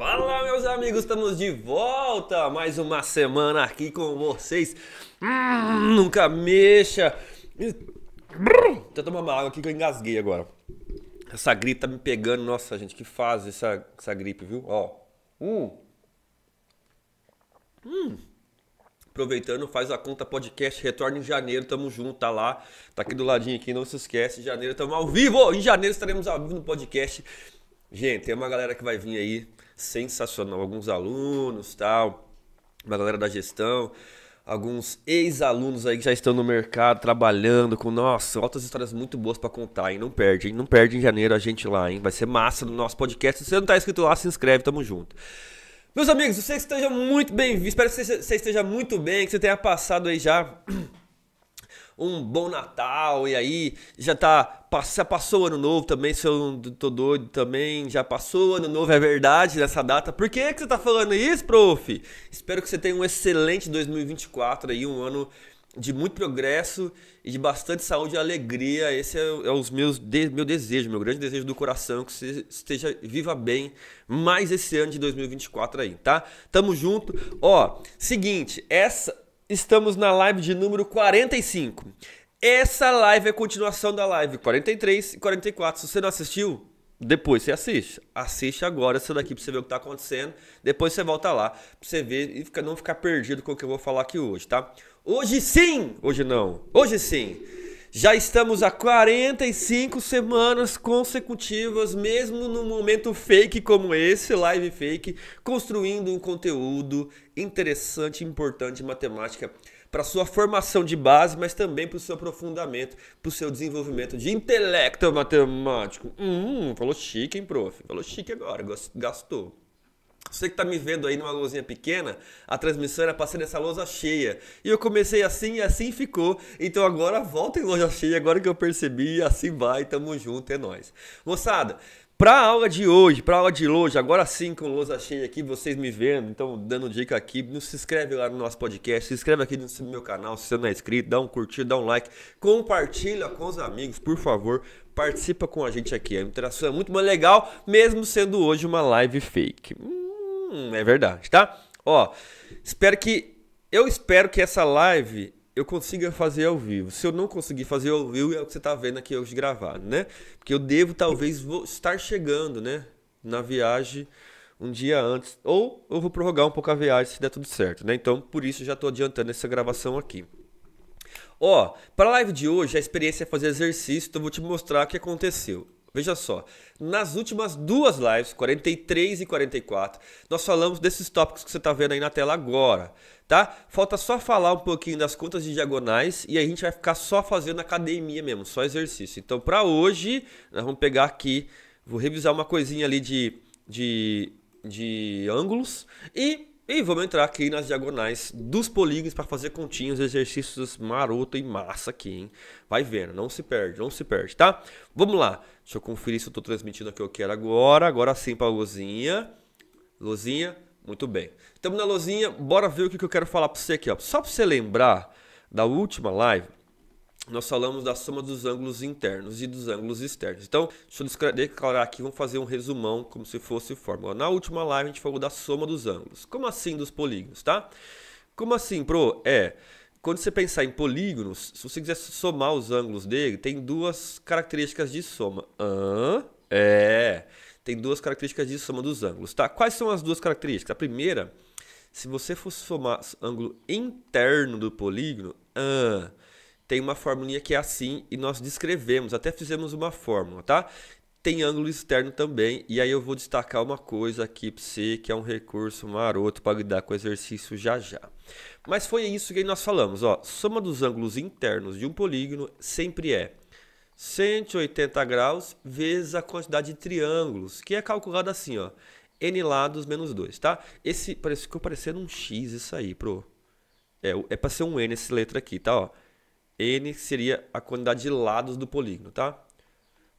Fala, meus amigos, estamos de volta! Mais uma semana aqui com vocês. Hum, nunca mexa! Deixa eu tomar uma água aqui que eu engasguei agora. Essa gripe tá me pegando. Nossa, gente, que faz essa, essa gripe, viu? Ó. Hum. Hum. Aproveitando, faz a conta podcast, retorna em janeiro, tamo junto, tá lá, tá aqui do ladinho aqui, não se esquece, em janeiro tamo ao vivo, em janeiro estaremos ao vivo no podcast, Gente, tem uma galera que vai vir aí, sensacional. Alguns alunos, tal, uma galera da gestão, alguns ex-alunos aí que já estão no mercado trabalhando com, nossa, altas histórias muito boas para contar, hein? Não perde, hein? Não perde em janeiro a gente lá, hein? Vai ser massa no nosso podcast. Se você não tá inscrito lá, se inscreve, tamo junto. Meus amigos, eu estejam que muito bem vindos Espero que você esteja muito bem, que você tenha passado aí já um bom Natal, e aí já tá. Já passou o ano novo também, se eu tô doido também, já passou o ano novo, é verdade, nessa data. Por que, que você tá falando isso, prof? Espero que você tenha um excelente 2024 aí, um ano de muito progresso e de bastante saúde e alegria. Esse é, é os meus de, meu desejo, meu grande desejo do coração, que você esteja viva bem mais esse ano de 2024 aí, tá? Tamo junto. Ó, seguinte, essa estamos na live de número 45. Essa live é continuação da live 43 e 44. Se você não assistiu, depois você assiste. Assiste agora essa daqui pra você ver o que tá acontecendo. Depois você volta lá pra você ver e fica, não ficar perdido com o que eu vou falar aqui hoje, tá? Hoje sim! Hoje não. Hoje sim! Já estamos há 45 semanas consecutivas, mesmo num momento fake como esse, live fake, construindo um conteúdo interessante, importante em matemática para sua formação de base, mas também para o seu aprofundamento, para o seu desenvolvimento de intelecto matemático. Hum, falou chique, hein, prof? Falou chique agora, gastou. Você que está me vendo aí numa luzinha pequena, a transmissão era passando essa nessa lousa cheia. E eu comecei assim e assim ficou. Então agora volta em loja cheia, agora que eu percebi, assim vai, tamo junto, é nóis. Moçada, para a aula de hoje, para a aula de hoje, agora sim com lousa cheia aqui, vocês me vendo, então dando dica aqui, não se inscreve lá no nosso podcast, se inscreve aqui no meu canal se você não é inscrito, dá um curtir, dá um like, compartilha com os amigos, por favor, participa com a gente aqui, a interação é muito mais legal, mesmo sendo hoje uma live fake. Hum. Hum, é verdade, tá? Ó, espero que. Eu espero que essa live eu consiga fazer ao vivo. Se eu não conseguir fazer ao vivo, é o que você tá vendo aqui hoje gravado, né? Porque eu devo talvez estar chegando, né? Na viagem um dia antes. Ou eu vou prorrogar um pouco a viagem se der tudo certo, né? Então, por isso, já tô adiantando essa gravação aqui. Ó, para a live de hoje, a experiência é fazer exercício, então eu vou te mostrar o que aconteceu. Veja só, nas últimas duas lives, 43 e 44, nós falamos desses tópicos que você está vendo aí na tela agora, tá? Falta só falar um pouquinho das contas de diagonais e a gente vai ficar só fazendo academia mesmo, só exercício. Então, para hoje, nós vamos pegar aqui, vou revisar uma coisinha ali de, de, de ângulos e e vamos entrar aqui nas diagonais dos polígonos para fazer continhos, exercícios maroto e massa aqui, hein? Vai vendo, não se perde, não se perde, tá? Vamos lá. Deixa eu conferir se eu estou transmitindo o que eu quero agora. Agora sim para a luzinha. Luzinha, muito bem. Estamos na luzinha, bora ver o que eu quero falar para você aqui, ó. Só para você lembrar da última live, nós falamos da soma dos ângulos internos e dos ângulos externos. Então, deixa eu declarar aqui, vamos fazer um resumão como se fosse fórmula. Na última live a gente falou da soma dos ângulos. Como assim dos polígonos, tá? Como assim, pro? É, quando você pensar em polígonos, se você quiser somar os ângulos dele, tem duas características de soma. Hã? É, tem duas características de soma dos ângulos, tá? Quais são as duas características? A primeira, se você fosse somar ângulo interno do polígono, hã? tem uma formulinha que é assim e nós descrevemos, até fizemos uma fórmula, tá? Tem ângulo externo também, e aí eu vou destacar uma coisa aqui para você, que é um recurso maroto para lidar com o exercício já já. Mas foi isso que nós falamos, ó, soma dos ângulos internos de um polígono sempre é 180 graus vezes a quantidade de triângulos, que é calculada assim, ó, n lados menos 2, tá? Esse parece, ficou parecendo um x isso aí, pro. É, é para ser um n essa letra aqui, tá, ó. N seria a quantidade de lados do polígono, tá?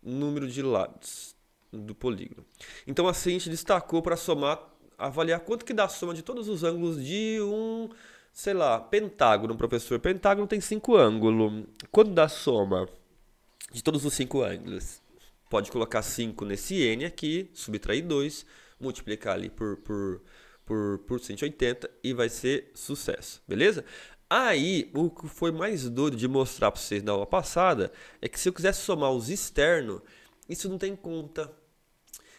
Número de lados do polígono. Então assim a gente destacou para somar, avaliar quanto que dá a soma de todos os ângulos de um, sei lá, pentágono, professor. Pentágono tem cinco ângulos. Quanto dá a soma de todos os cinco ângulos? Pode colocar 5 nesse n aqui, subtrair 2, multiplicar ali por, por, por, por 180 e vai ser sucesso, beleza? Aí, o que foi mais doido de mostrar para vocês na aula passada é que se eu quisesse somar os externos, isso não tem conta.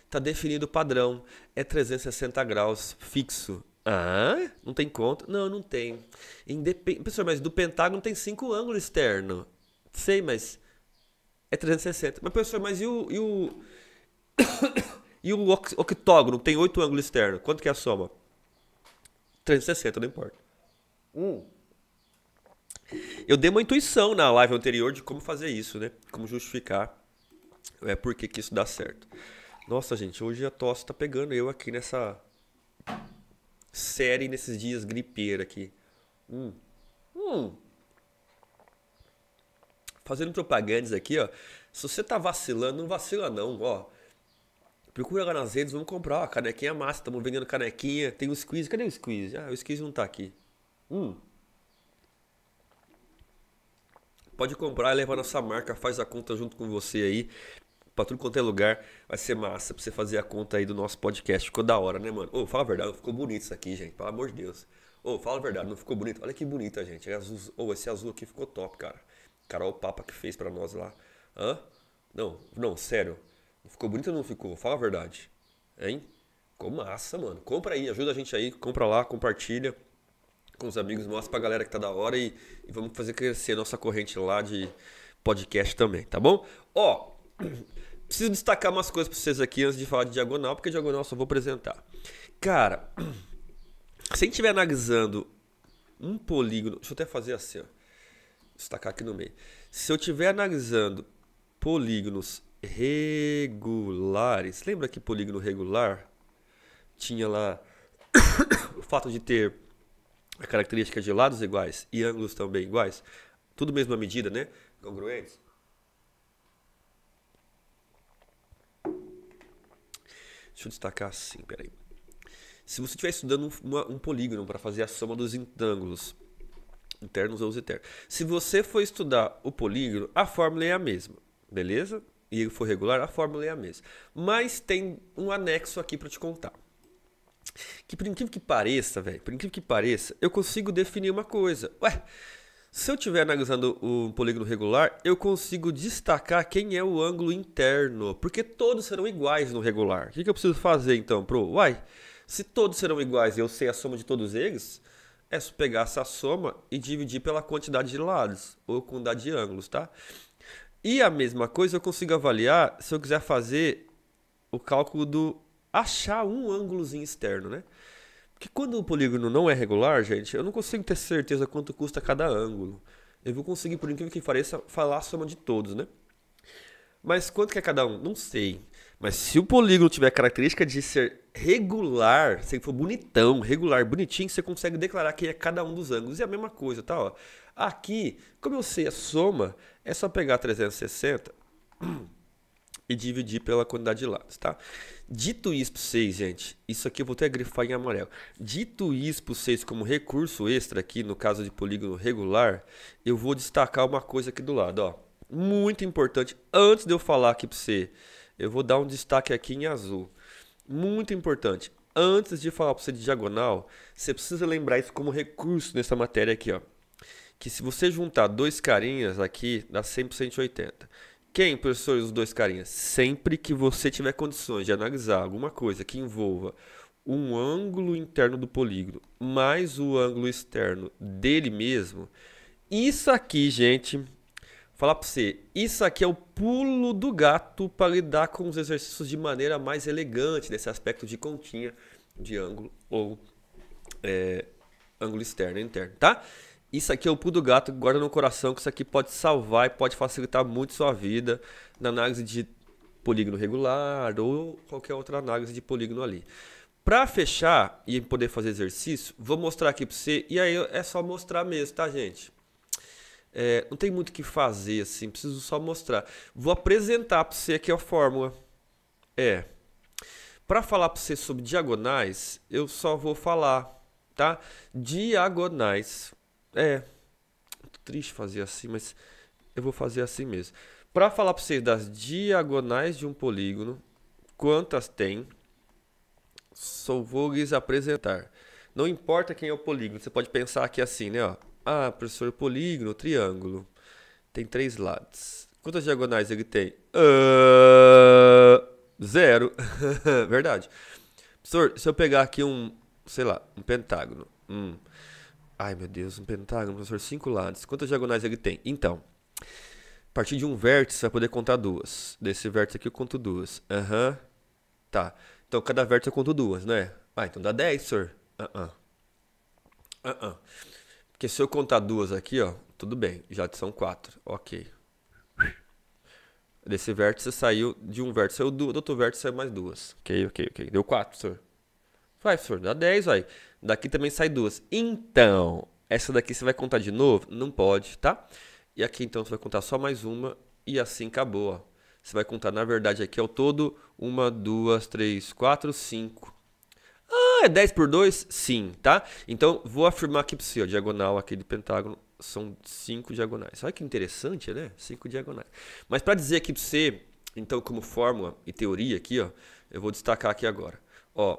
Tá definido o padrão. É 360 graus fixo. Ah, não tem conta? Não, não tem. Independ... Pessoal, mas do pentágono tem cinco ângulos externos. Sei, mas é 360. Mas, professor, mas e o. E o, e o octógono tem oito ângulos externos? Quanto que é a soma? 360, não importa. Hum. Eu dei uma intuição na live anterior de como fazer isso, né? Como justificar é, por que, isso dá certo. Nossa, gente, hoje a tosse tá pegando eu aqui nessa série, nesses dias gripeira aqui. Hum. Hum. Fazendo propagandas aqui, ó. Se você tá vacilando, não vacila não, ó. Procura lá nas redes, vamos comprar, ó. Canequinha é massa, estamos vendendo canequinha. Tem o squeeze, cadê o squeeze? Ah, o squeeze não tá aqui. Hum. Pode comprar, leva a nossa marca, faz a conta junto com você aí. Pra tudo quanto é lugar, vai ser massa pra você fazer a conta aí do nosso podcast. Ficou da hora, né, mano? Ô, oh, fala a verdade, ficou bonito isso aqui, gente. Pelo amor de Deus. Ô, oh, fala a verdade, não ficou bonito? Olha que bonita, gente. É ô, Oh, esse azul aqui ficou top, cara. Carol Papa que fez para nós lá. Hã? Não, não, sério. Ficou bonito ou não ficou? Fala a verdade. Hein? Ficou massa, mano. Compra aí, ajuda a gente aí. Compra lá, compartilha com os amigos, mostra pra galera que tá da hora e, e vamos fazer crescer nossa corrente lá de podcast também, tá bom? Ó, preciso destacar umas coisas pra vocês aqui antes de falar de diagonal, porque diagonal eu só vou apresentar. Cara, se a gente estiver analisando um polígono, deixa eu até fazer assim, ó, destacar aqui no meio. Se eu estiver analisando polígonos regulares, lembra que polígono regular tinha lá o fato de ter a característica de lados iguais e ângulos também iguais, tudo mesma medida, né? Congruentes. Deixa eu destacar assim, peraí. Se você estiver estudando uma, um polígono para fazer a soma dos ângulos internos ou externos. Se você for estudar o polígono, a fórmula é a mesma, beleza? E ele for regular, a fórmula é a mesma. Mas tem um anexo aqui para te contar que por incrível que pareça, velho, por incrível que pareça, eu consigo definir uma coisa. Ué, se eu estiver analisando o polígono regular, eu consigo destacar quem é o ângulo interno, porque todos serão iguais no regular. O que, que eu preciso fazer então, pro? Uai, se todos serão iguais e eu sei a soma de todos eles, é só pegar essa soma e dividir pela quantidade de lados ou quantidade de ângulos, tá? E a mesma coisa eu consigo avaliar se eu quiser fazer o cálculo do achar um ângulozinho externo, né? Porque quando o polígono não é regular, gente, eu não consigo ter certeza quanto custa cada ângulo. Eu vou conseguir, por incrível que pareça, falar a soma de todos, né? Mas quanto que é cada um? Não sei. Mas se o polígono tiver a característica de ser regular, se ele for bonitão, regular, bonitinho, você consegue declarar que é cada um dos ângulos. E a mesma coisa, tá? Ó. Aqui, como eu sei a soma, é só pegar 360 e dividir pela quantidade de lados, tá? Dito isso para vocês, gente, isso aqui eu vou até grifar em amarelo. Dito isso para vocês como recurso extra aqui, no caso de polígono regular, eu vou destacar uma coisa aqui do lado, ó. Muito importante, antes de eu falar aqui para você, eu vou dar um destaque aqui em azul. Muito importante, antes de falar para você de diagonal, você precisa lembrar isso como recurso nessa matéria aqui, ó. Que se você juntar dois carinhas aqui, dá 100 por 180. Quem, professor, os dois carinhas? Sempre que você tiver condições de analisar alguma coisa que envolva um ângulo interno do polígono mais o ângulo externo dele mesmo, isso aqui, gente, falar para você, isso aqui é o pulo do gato para lidar com os exercícios de maneira mais elegante nesse aspecto de continha de ângulo ou é, ângulo externo e interno, tá? Isso aqui é o pulo do gato, guarda no coração que isso aqui pode salvar e pode facilitar muito sua vida na análise de polígono regular ou qualquer outra análise de polígono ali. Para fechar e poder fazer exercício, vou mostrar aqui para você e aí é só mostrar mesmo, tá gente? É, não tem muito o que fazer assim, preciso só mostrar. Vou apresentar para você aqui a fórmula. É, para falar para você sobre diagonais, eu só vou falar, tá? Diagonais é. Triste fazer assim, mas eu vou fazer assim mesmo. Para falar para vocês das diagonais de um polígono, quantas tem, só vou lhes apresentar. Não importa quem é o polígono, você pode pensar aqui assim, né? Ó. Ah, professor, polígono, triângulo. Tem três lados. Quantas diagonais ele tem? Uh, zero. Verdade. Professor, se eu pegar aqui um, sei lá, um pentágono. Hum. Ai, meu Deus, um pentágono, professor, cinco lados. Quantas diagonais ele tem? Então, a partir de um vértice, você vai poder contar duas. Desse vértice aqui, eu conto duas. Aham. Uhum. Tá. Então, cada vértice eu conto duas, né? Ah, então dá 10, senhor. Aham. Uh Aham. -uh. Uh Porque se eu contar duas aqui, ó, tudo bem. Já são quatro. Ok. Desse vértice saiu de um vértice, saiu Do outro vértice saiu mais duas. Ok, ok, ok. Deu quatro, senhor. Vai, senhor, dá 10, vai. Daqui também sai duas. Então, essa daqui você vai contar de novo? Não pode, tá? E aqui então você vai contar só mais uma e assim acabou, ó. Você vai contar, na verdade, aqui ao todo, uma, duas, três, quatro, cinco. Ah, é 10 por 2? Sim, tá? Então, vou afirmar aqui para você, ó, diagonal aqui do pentágono são cinco diagonais. Olha que interessante, né? Cinco diagonais. Mas para dizer aqui para você, então, como fórmula e teoria aqui, ó, eu vou destacar aqui agora. Ó,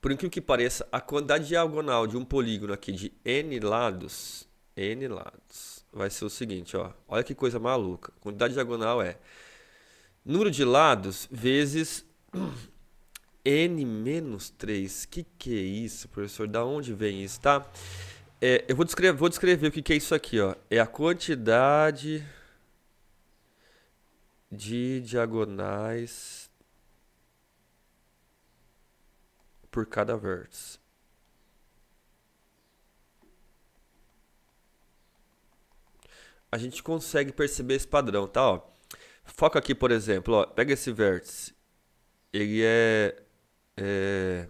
por incrível que pareça, a quantidade diagonal de um polígono aqui de n lados, n lados, vai ser o seguinte, ó. Olha que coisa maluca. A quantidade diagonal é número de lados vezes n menos 3. Que que é isso, professor? Da onde vem isso, tá? É, eu vou descrever, vou descrever o que, que é isso aqui, ó. É a quantidade de diagonais por cada vértice. A gente consegue perceber esse padrão, tá? Ó, foca aqui, por exemplo, ó, pega esse vértice. Ele é, é...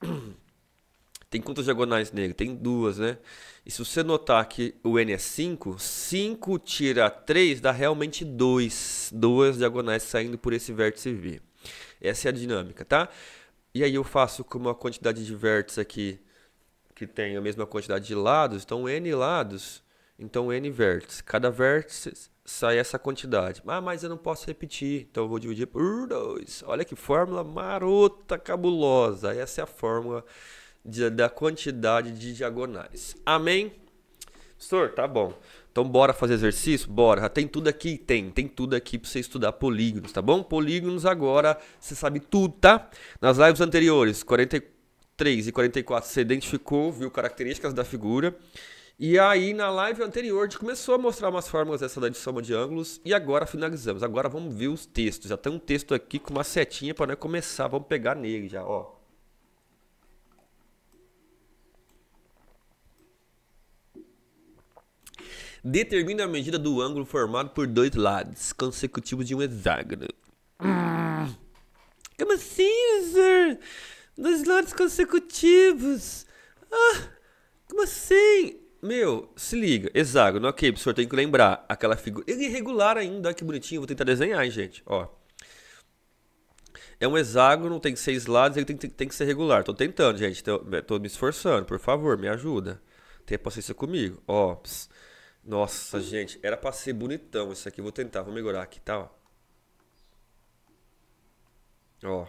tem quantas diagonais nele? Tem duas, né? E se você notar que o N é 5, 5 tira 3 dá realmente 2. Duas diagonais saindo por esse vértice V. Essa é a dinâmica, tá? E aí eu faço como a quantidade de vértices aqui que tem a mesma quantidade de lados, então n lados, então n vértices. Cada vértice sai essa quantidade. Ah, mas eu não posso repetir, então eu vou dividir por 2. Olha que fórmula marota, cabulosa. Essa é a fórmula de, da quantidade de diagonais. Amém? Professor, tá bom. Então bora fazer exercício? Bora. Tem tudo aqui? Tem. Tem tudo aqui para você estudar polígonos, tá bom? Polígonos agora, você sabe tudo, tá? Nas lives anteriores, 43 e 44, você identificou, viu características da figura. E aí na live anterior a gente começou a mostrar umas fórmulas dessa de soma de ângulos e agora finalizamos. Agora vamos ver os textos. Já tem um texto aqui com uma setinha para né, começar. Vamos pegar nele já, ó. Determina a medida do ângulo formado por dois lados consecutivos de um hexágono. Como assim, sir? Dois lados consecutivos. Ah, como assim? Meu, se liga, hexágono, ok, o senhor tem que lembrar aquela figura. Ele é irregular ainda, olha que bonitinho, vou tentar desenhar, gente, ó. É um hexágono, tem seis lados, ele tem, tem, tem que ser regular. Tô tentando, gente, tô, tô, me esforçando, por favor, me ajuda. Tenha paciência comigo, ó. Nossa, gente, era pra ser bonitão isso aqui. Vou tentar, vou melhorar aqui, tá? Ó.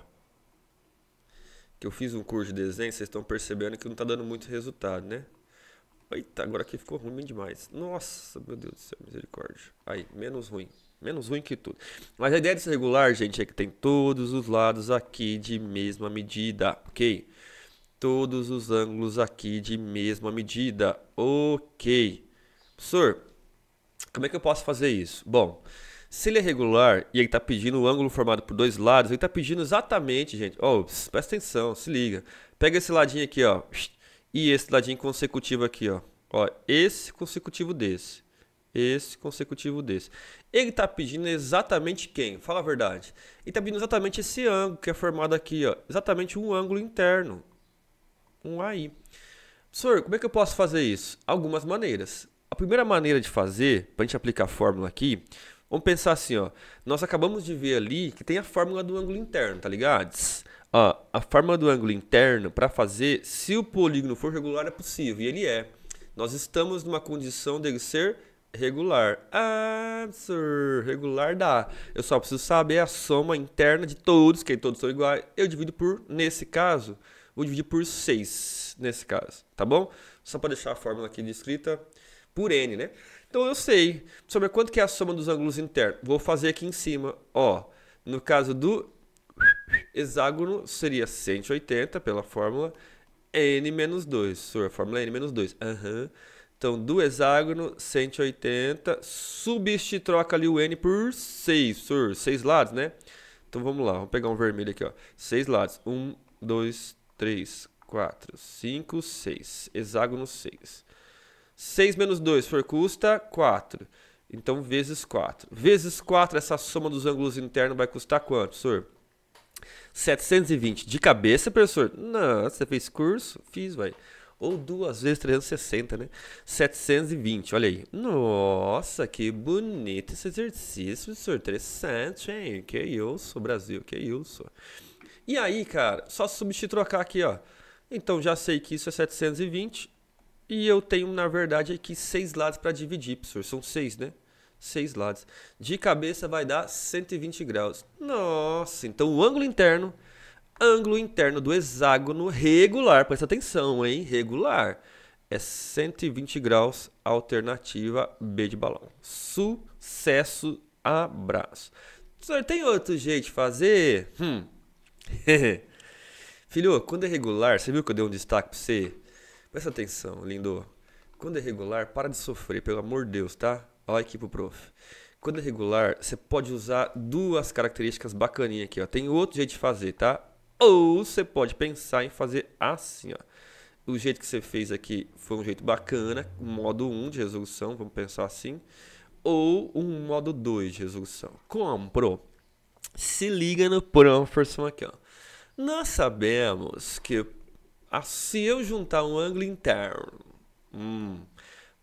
Que eu fiz um curso de desenho, vocês estão percebendo que não tá dando muito resultado, né? Eita, agora aqui ficou ruim demais. Nossa, meu Deus do céu, misericórdia. Aí, menos ruim. Menos ruim que tudo. Mas a ideia desse regular, gente, é que tem todos os lados aqui de mesma medida, ok? Todos os ângulos aqui de mesma medida, ok? Professor, como é que eu posso fazer isso? Bom, se ele é regular e ele está pedindo o ângulo formado por dois lados, ele está pedindo exatamente, gente. Oh, presta atenção, se liga. Pega esse ladinho aqui, ó. E esse ladinho consecutivo aqui, ó. ó esse consecutivo desse. Esse consecutivo desse. Ele está pedindo exatamente quem? Fala a verdade. Ele está pedindo exatamente esse ângulo que é formado aqui, ó. Exatamente um ângulo interno. Um aí. Professor, como é que eu posso fazer isso? Algumas maneiras. A primeira maneira de fazer, para a gente aplicar a fórmula aqui, vamos pensar assim, ó. Nós acabamos de ver ali que tem a fórmula do ângulo interno, tá ligado? Ó, a fórmula do ângulo interno, para fazer, se o polígono for regular, é possível, e ele é. Nós estamos numa condição dele ser regular. Answer, ah, regular dá. Eu só preciso saber a soma interna de todos, que todos são iguais. Eu divido por, nesse caso, vou dividir por 6, nesse caso, tá bom? Só para deixar a fórmula aqui descrita. De por N, né? Então eu sei sobre quanto que é a soma dos ângulos internos. Vou fazer aqui em cima, ó. No caso do hexágono, seria 180 pela fórmula N menos 2. Sobre fórmula N menos 2. Uhum. Então, do hexágono, 180. Substitui, troca ali o N por 6, sur, 6 lados, né? Então, vamos lá. Vamos pegar um vermelho aqui, ó. 6 lados. 1, 2, 3, 4, 5, 6. Hexágono 6. 6 menos 2 for custa 4. Então, vezes 4. Vezes 4, essa soma dos ângulos internos vai custar quanto, senhor? 720. De cabeça, professor? Não, você fez curso? Fiz, vai. Ou duas vezes 360, né? 720, olha aí. Nossa, que bonito esse exercício, professor. Interessante, hein? Que isso, Brasil, que isso. E aí, cara, só substituir aqui, ó. Então, já sei que isso é 720 e eu tenho, na verdade, aqui seis lados para dividir, professor. São seis, né? Seis lados. De cabeça vai dar 120 graus. Nossa, então o ângulo interno, ângulo interno do hexágono regular, presta atenção, hein? Regular. É 120 graus, alternativa B de balão. Sucesso, abraço. Professor, tem outro jeito de fazer? Hum. Filho, quando é regular, você viu que eu dei um destaque para você? Presta atenção, lindo. Quando é regular, para de sofrer, pelo amor de Deus, tá? Olha aqui pro prof. Quando é regular, você pode usar duas características bacaninhas aqui, ó. Tem outro jeito de fazer, tá? Ou você pode pensar em fazer assim, ó. O jeito que você fez aqui foi um jeito bacana, modo 1 de resolução, vamos pensar assim. Ou um modo 2 de resolução. Como, pro? Se liga no Profferson aqui, ó. Nós sabemos que ah, assim se eu juntar um ângulo interno hum,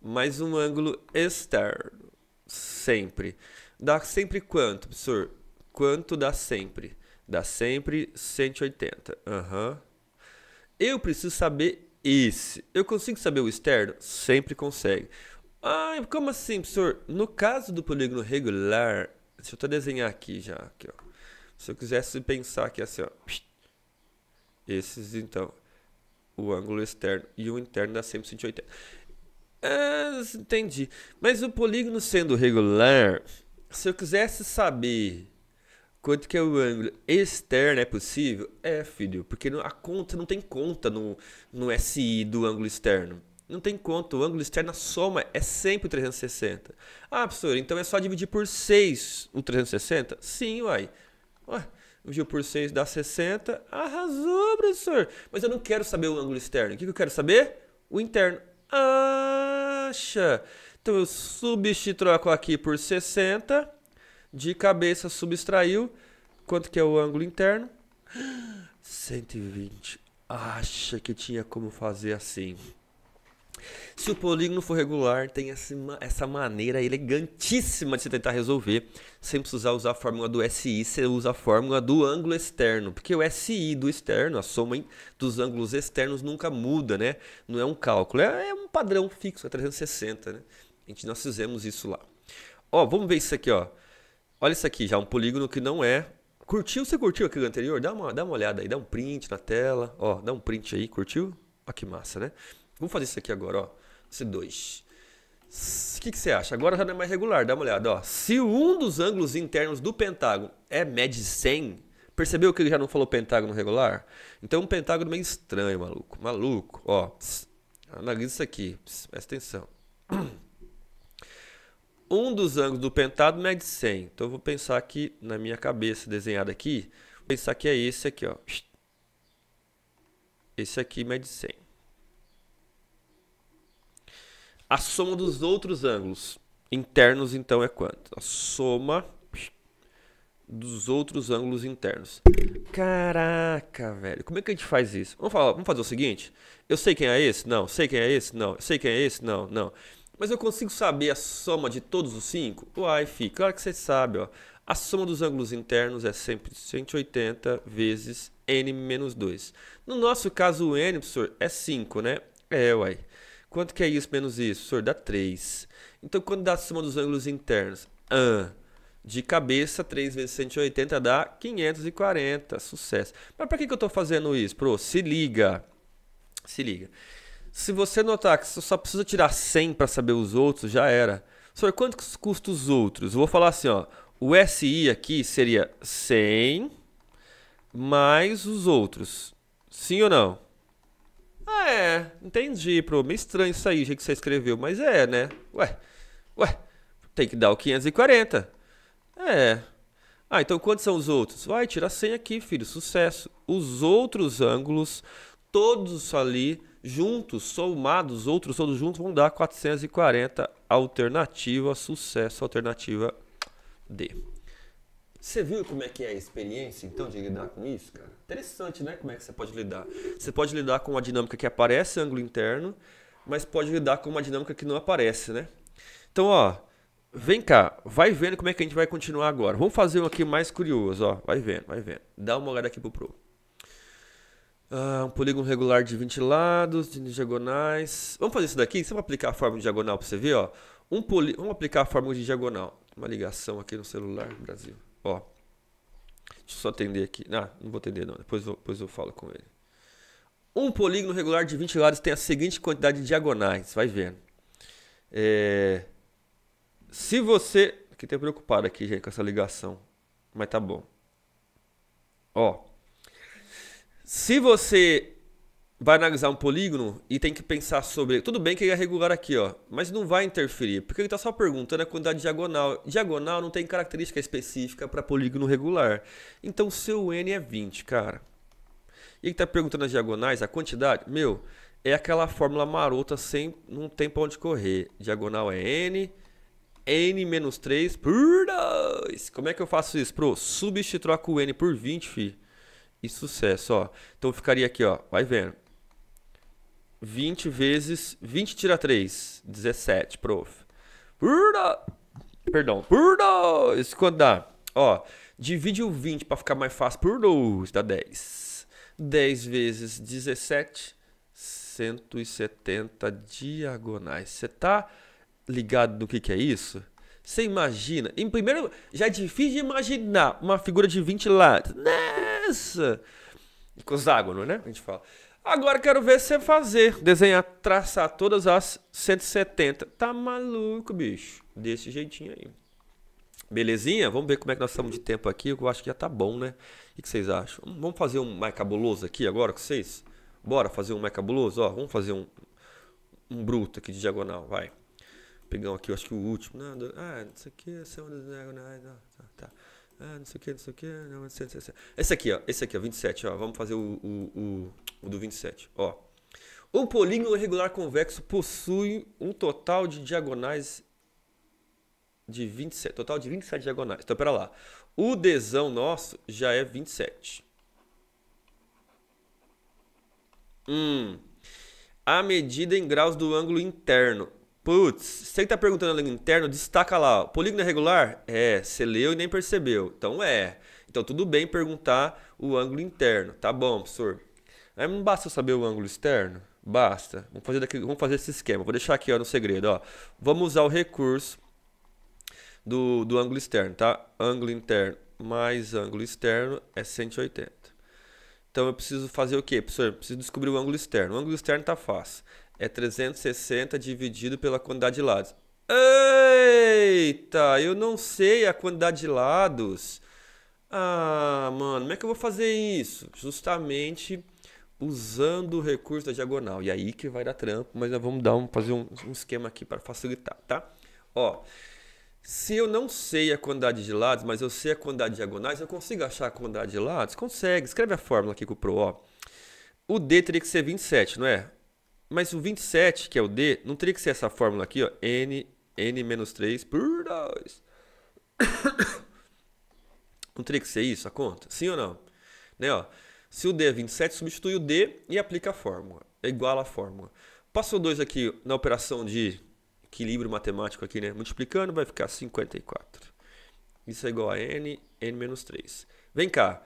mais um ângulo externo, sempre. Dá sempre quanto, professor? Quanto dá sempre? Dá sempre 180. Aham. Uhum. Eu preciso saber esse. Eu consigo saber o externo? Sempre consegue. Ah, como assim, professor? No caso do polígono regular, deixa eu até desenhar aqui já, aqui, ó. Se eu quisesse pensar aqui assim, ó. Esses então o ângulo externo e o interno dá sempre 180. Ah, entendi. Mas o polígono sendo regular, se eu quisesse saber quanto que é o ângulo externo é possível, é, filho, porque a conta não tem conta no, no SI do ângulo externo. Não tem conta, o ângulo externo, a soma é sempre 360. Ah, professor, então é só dividir por 6 o 360? Sim, uai. Uai. Viu por 6 dá 60. Arrasou, professor! Mas eu não quero saber o ângulo externo. O que eu quero saber? O interno. Acha! Então eu substituo aqui por 60. De cabeça subtraiu. Quanto que é o ângulo interno? 120. Acha que tinha como fazer assim. Se o polígono for regular, tem essa maneira elegantíssima de se tentar resolver, sem precisar usar a fórmula do SI, você usa a fórmula do ângulo externo, porque o SI do externo, a soma dos ângulos externos nunca muda, né? Não é um cálculo, é, é um padrão fixo, é 360, né? A gente, nós fizemos isso lá. Ó, vamos ver isso aqui, ó. Olha isso aqui já, um polígono que não é Curtiu? Você curtiu aquilo anterior? Dá uma, dá uma olhada aí, dá um print na tela. Ó, dá um print aí, curtiu? Ó que massa, né? Vamos fazer isso aqui agora, ó. Esse 2. O que, que, você acha? Agora já não é mais regular, dá uma olhada. Ó. Se um dos ângulos internos do pentágono é mede 100, percebeu que ele já não falou pentágono regular? Então é um pentágono meio estranho, maluco. Maluco, ó. Pss, analisa isso aqui, pss, presta atenção. Um dos ângulos do pentágono mede é 100. Então eu vou pensar aqui na minha cabeça desenhada aqui. Vou pensar que é esse aqui, ó. Esse aqui mede 100. A soma dos outros ângulos internos, então, é quanto? A soma dos outros ângulos internos. Caraca, velho. Como é que a gente faz isso? Vamos, falar, vamos fazer o seguinte? Eu sei quem é esse? Não. Sei quem é esse? Não. Sei quem é esse? Não. Não. Mas eu consigo saber a soma de todos os cinco? Uai, fi, claro que você sabe, ó. A soma dos ângulos internos é sempre 180 vezes n menos 2. No nosso caso, o n, professor, é 5, né? É, uai. Quanto que é isso menos isso? Senhor, dá 3. Então, quando dá a soma dos ângulos internos? Ah, de cabeça, 3 vezes 180 dá 540. Sucesso. Mas para que, que eu estou fazendo isso? Pro, se liga. Se liga. Se você notar que você só precisa tirar 100 para saber os outros, já era. Senhor, quanto custa os outros? Eu vou falar assim, ó. O SI aqui seria 100 mais os outros. Sim ou não? Ah, é, entendi, pro. Meio estranho isso aí, o jeito que você escreveu, mas é, né? Ué, ué, tem que dar o 540. É. Ah, então quantos são os outros? Vai, tira 100 aqui, filho, sucesso. Os outros ângulos, todos ali, juntos, somados, outros todos juntos, vão dar 440 alternativa, sucesso, alternativa D. Você viu como é que é a experiência, então, de lidar com isso, cara? Interessante, né? Como é que você pode lidar. Você pode lidar com uma dinâmica que aparece ângulo interno, mas pode lidar com uma dinâmica que não aparece, né? Então, ó, vem cá, vai vendo como é que a gente vai continuar agora. Vamos fazer um aqui mais curioso, ó. Vai vendo, vai vendo. Dá uma olhada aqui pro Pro. Ah, um polígono regular de 20 lados, de diagonais. Vamos fazer isso daqui? Vamos aplicar a forma de diagonal para você ver, ó. Um poli... Vamos aplicar a forma de diagonal. Uma ligação aqui no celular, Brasil. Ó. Deixa eu só atender aqui. não, ah, não vou atender não. Depois eu, depois eu falo com ele. Um polígono regular de 20 lados tem a seguinte quantidade de diagonais. Vai vendo. É... Se você... Fiquei tem preocupado aqui, gente, com essa ligação. Mas tá bom. Ó. Se você vai analisar um polígono e tem que pensar sobre. Tudo bem que ele é regular aqui, ó, mas não vai interferir, porque ele está só perguntando a quantidade diagonal. Diagonal não tem característica específica para polígono regular. Então, seu n é 20, cara. E ele está perguntando as diagonais, a quantidade. Meu, é aquela fórmula marota sem. Não tem para onde correr. Diagonal é n. N menos 3 por 2. Como é que eu faço isso? Pro substituir o N por 20, fi. E sucesso, ó. Então ficaria aqui, ó. Vai vendo. 20 vezes. 20 tira 3. 17, prof. Perdão. Por 2. Isso quanto dá? Ó, divide o 20 para ficar mais fácil por 2, dá 10. 10 vezes 17, 170 diagonais. Você tá ligado do que, que é isso? Você imagina? Em primeiro, já é difícil de imaginar uma figura de 20 lados. Nessa! Coságono, é, né? A gente fala. Agora quero ver você fazer. Desenhar, traçar todas as 170. Tá maluco, bicho. Desse jeitinho aí. Belezinha? Vamos ver como é que nós estamos de tempo aqui. Eu acho que já tá bom, né? O que vocês acham? Vamos fazer um mais cabuloso aqui agora com vocês? Bora fazer um mais cabuloso? Ó, vamos fazer um, um bruto aqui de diagonal, vai. Pegar aqui, eu acho que o último. Nada. Ah, isso aqui é são diagonais. Tá, tá. Ah, não sei o que, não sei o que. Não, etc, etc. Esse aqui, ó. Esse aqui, ó. 27, ó. Vamos fazer o, o, o, o do 27, ó. Um polígono regular convexo possui um total de diagonais de 27, total de 27 diagonais. Então, pera lá. O desão nosso já é 27. Hum. A medida em graus do ângulo interno Putz, você que tá perguntando ali língua interno, destaca lá, polígono é regular? É, você leu e nem percebeu. Então é. Então tudo bem perguntar o ângulo interno. Tá bom, professor. Aí não basta saber o ângulo externo? Basta. Vamos fazer, daqui, vamos fazer esse esquema. Vou deixar aqui ó, no segredo. Ó. Vamos usar o recurso do, do ângulo externo, tá? Ângulo interno mais ângulo externo é 180. Então eu preciso fazer o quê, professor? Eu preciso descobrir o ângulo externo. O ângulo externo está fácil é 360 dividido pela quantidade de lados. Eita, eu não sei a quantidade de lados. Ah, mano, como é que eu vou fazer isso? Justamente usando o recurso da diagonal. E aí que vai dar trampo, mas nós vamos dar um, fazer um, um esquema aqui para facilitar, tá? Ó, se eu não sei a quantidade de lados, mas eu sei a quantidade de diagonais, eu consigo achar a quantidade de lados? Consegue. Escreve a fórmula aqui com o Pro, ó. O D teria que ser 27, não é? Mas o 27, que é o D, não teria que ser essa fórmula aqui, ó. N, N menos 3 por 2. não teria que ser isso a conta? Sim ou não? Né, ó. Se o D é 27, substitui o D e aplica a fórmula. É igual a fórmula. Passou 2 aqui na operação de equilíbrio matemático aqui, né? Multiplicando vai ficar 54. Isso é igual a N, N menos 3. Vem cá.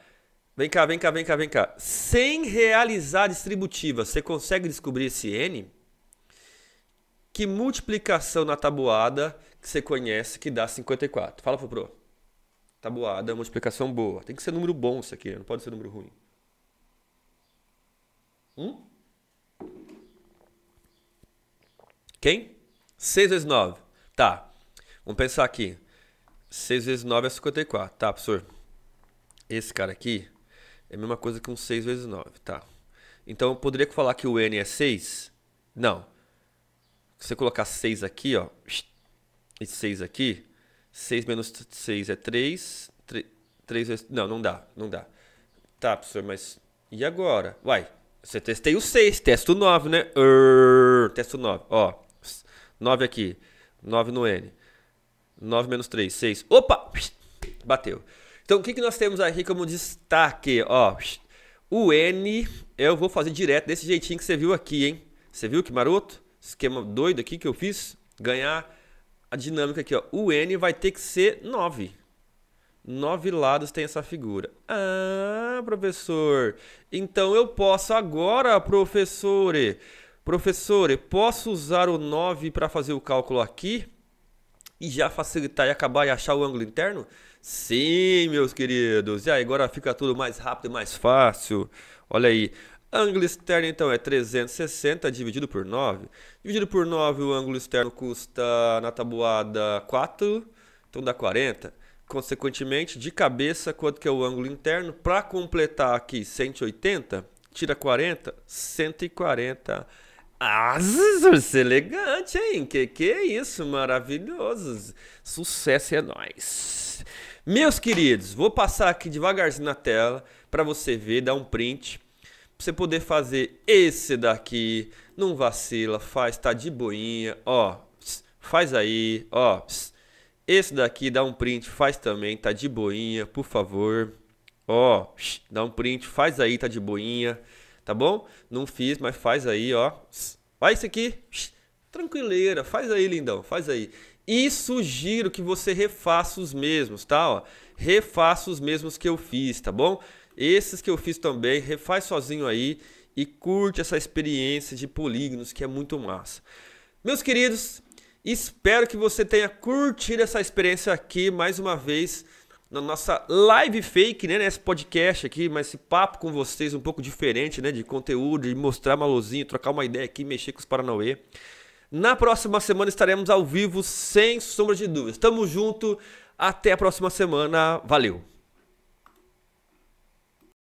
Vem cá, vem cá, vem cá, vem cá. Sem realizar distributiva, você consegue descobrir esse N? Que multiplicação na tabuada que você conhece que dá 54? Fala pro Pro. Tabuada, multiplicação boa. Tem que ser número bom isso aqui, né? não pode ser número ruim. Hum? Quem? 6 vezes 9. Tá. Vamos pensar aqui. 6 vezes 9 é 54. Tá, professor. Esse cara aqui é a mesma coisa que um 6 vezes 9, tá? Então eu poderia falar que o N é 6? Não. Se você colocar 6 aqui, ó, e 6 aqui, 6 menos 6 é 3, 3, 3 vezes... Não, não dá, não dá. Tá, professor, mas e agora? Uai, você testei o 6, testa o 9, né? Urr, testo o 9, né? ó, 9 aqui, 9 no N. 9 menos 3, 6. Opa! Bateu. Então, o que, que nós temos aqui como destaque? Ó, o N eu vou fazer direto desse jeitinho que você viu aqui, hein? Você viu que maroto? Esquema doido aqui que eu fiz? Ganhar a dinâmica aqui, ó. O N vai ter que ser 9. Nove lados tem essa figura. Ah, professor. Então eu posso agora, professor, professor, posso usar o 9 para fazer o cálculo aqui? e já facilitar e acabar e achar o ângulo interno? Sim, meus queridos. E aí, agora fica tudo mais rápido e mais fácil. Olha aí. Ângulo externo então é 360 dividido por 9. Dividido por 9, o ângulo externo custa na tabuada 4, então dá 40. Consequentemente, de cabeça, quanto que é o ângulo interno? Para completar aqui 180, tira 40, 140 ah, você é elegante, hein? Que que é isso? Maravilhoso. Sucesso é nós. Meus queridos, vou passar aqui devagarzinho na tela para você ver, dar um print, pra você poder fazer esse daqui. Não vacila, faz, tá de boinha, ó. Faz aí, ó. Esse daqui dá um print, faz também, tá de boinha, por favor. Ó, dá um print, faz aí, tá de boinha tá bom? Não fiz, mas faz aí, ó. Vai isso aqui. Tranquileira, faz aí, lindão, faz aí. E sugiro que você refaça os mesmos, tá? Ó, refaça os mesmos que eu fiz, tá bom? Esses que eu fiz também, refaz sozinho aí e curte essa experiência de polígonos que é muito massa. Meus queridos, espero que você tenha curtido essa experiência aqui mais uma vez na nossa live fake, né? Nesse podcast aqui, mas esse papo com vocês um pouco diferente, né? De conteúdo, de mostrar uma luzinha, trocar uma ideia aqui, mexer com os Paranauê. Na próxima semana estaremos ao vivo, sem sombra de dúvidas. Tamo junto, até a próxima semana, valeu!